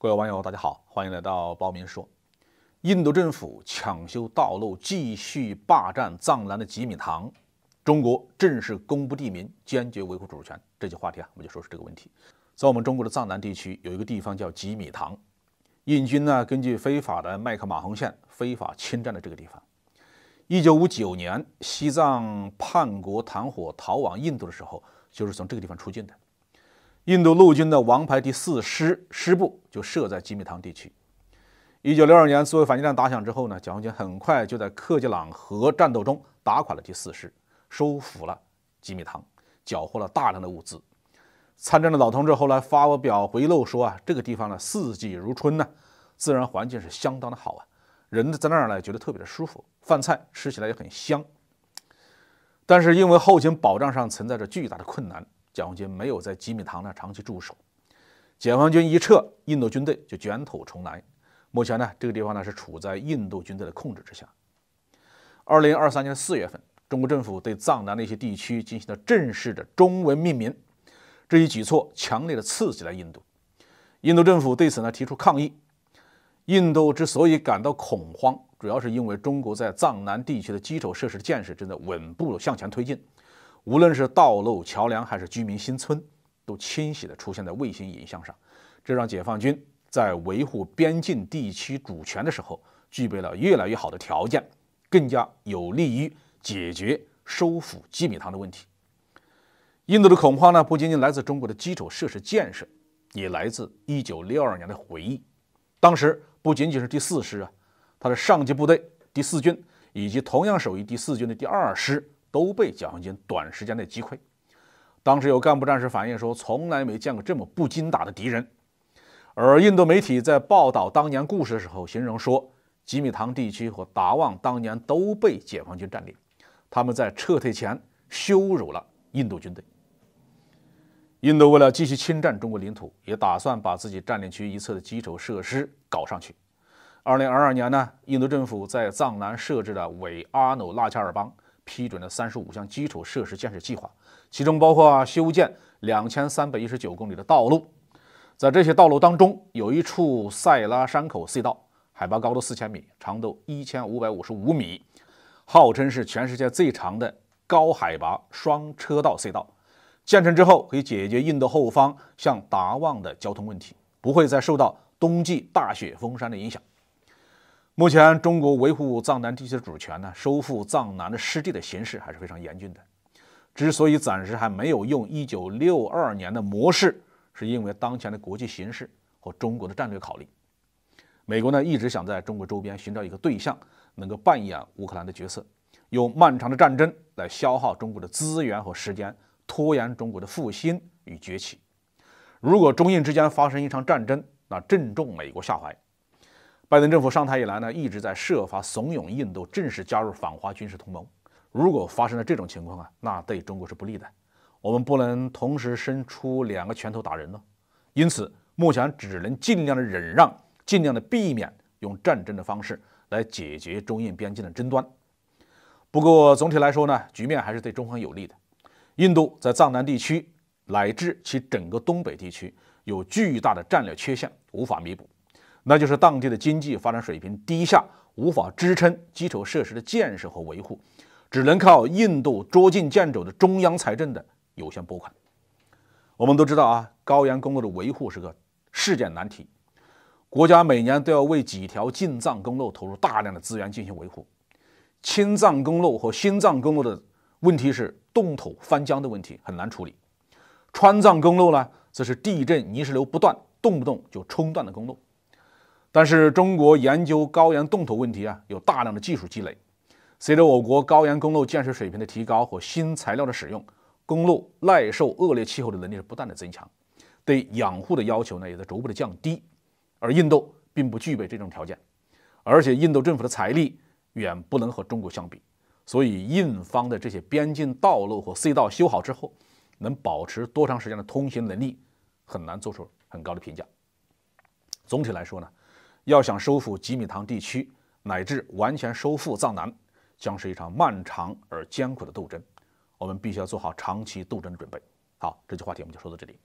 各位网友，大家好，欢迎来到包名说。印度政府抢修道路，继续霸占藏南的吉米塘。中国正式公布地名，坚决维护主权。这期话题啊，我们就说说这个问题。在我们中国的藏南地区，有一个地方叫吉米塘，印军呢根据非法的麦克马洪线非法侵占了这个地方。一九五九年，西藏叛国团伙逃往印度的时候，就是从这个地方出境的。印度陆军的王牌第四师师部就设在吉米唐地区。一九六二年自卫反击战打响之后呢，解放军很快就在克节朗河战斗中打垮了第四师，收复了吉米唐，缴获了大量的物资。参战的老同志后来发表回回录说啊，这个地方呢四季如春呢，自然环境是相当的好啊，人在那儿呢觉得特别的舒服，饭菜吃起来也很香。但是因为后勤保障上存在着巨大的困难。解放军没有在吉米塘呢长期驻守，解放军一撤，印度军队就卷土重来。目前呢，这个地方呢是处在印度军队的控制之下。二零二三年四月份，中国政府对藏南那些地区进行了正式的中文命名，这一举措强烈的刺激了印度，印度政府对此呢提出抗议。印度之所以感到恐慌，主要是因为中国在藏南地区的基础设施建设正在稳步向前推进。无论是道路、桥梁，还是居民新村，都清晰地出现在卫星影像上，这让解放军在维护边境地区主权的时候，具备了越来越好的条件，更加有利于解决收复基米塘的问题。印度的恐慌呢，不仅仅来自中国的基础设施建设，也来自一九六二年的回忆。当时不仅仅是第四师啊，他的上级部队第四军，以及同样属于第四军的第二师。都被解放军短时间内击溃。当时有干部战士反映说，从来没见过这么不经打的敌人。而印度媒体在报道当年故事的时候，形容说，吉米唐地区和达旺当年都被解放军占领，他们在撤退前羞辱了印度军队。印度为了继续侵占中国领土，也打算把自己占领区一侧的基础设施搞上去。2022年呢，印度政府在藏南设置了伪阿努纳恰尔邦。批准了三十五项基础设施建设计划，其中包括修建两千三百一十九公里的道路。在这些道路当中，有一处塞拉山口隧道，海拔高度四千米，长度一千五百五十五米，号称是全世界最长的高海拔双车道隧道。建成之后，可以解决印度后方向达旺的交通问题，不会再受到冬季大雪封山的影响。目前，中国维护藏南地区的主权呢，收复藏南的失地的形势还是非常严峻的。之所以暂时还没有用1962年的模式，是因为当前的国际形势和中国的战略考虑。美国呢，一直想在中国周边寻找一个对象，能够扮演乌克兰的角色，用漫长的战争来消耗中国的资源和时间，拖延中国的复兴与崛起。如果中印之间发生一场战争，那正中美国下怀。拜登政府上台以来呢，一直在设法怂恿印度正式加入反华军事同盟。如果发生了这种情况啊，那对中国是不利的。我们不能同时伸出两个拳头打人呢。因此，目前只能尽量的忍让，尽量的避免用战争的方式来解决中印边境的争端。不过，总体来说呢，局面还是对中方有利的。印度在藏南地区乃至其整个东北地区有巨大的战略缺陷，无法弥补。那就是当地的经济发展水平低下，无法支撑基础设施的建设和维护，只能靠印度捉襟见肘的中央财政的有限拨款。我们都知道啊，高原公路的维护是个世界难题，国家每年都要为几条进藏公路投入大量的资源进行维护。青藏公路和新藏公路的问题是冻土翻浆的问题，很难处理；川藏公路呢，则是地震泥石流不断，动不动就冲断的公路。但是，中国研究高原冻土问题啊，有大量的技术积累。随着我国高原公路建设水平的提高和新材料的使用，公路耐受恶劣气候的能力是不断的增强，对养护的要求呢也在逐步的降低。而印度并不具备这种条件，而且印度政府的财力远不能和中国相比，所以印方的这些边境道路和隧道修好之后，能保持多长时间的通行能力，很难做出很高的评价。总体来说呢。要想收复吉米塘地区，乃至完全收复藏南，将是一场漫长而艰苦的斗争。我们必须要做好长期斗争的准备。好，这期话题我们就说到这里。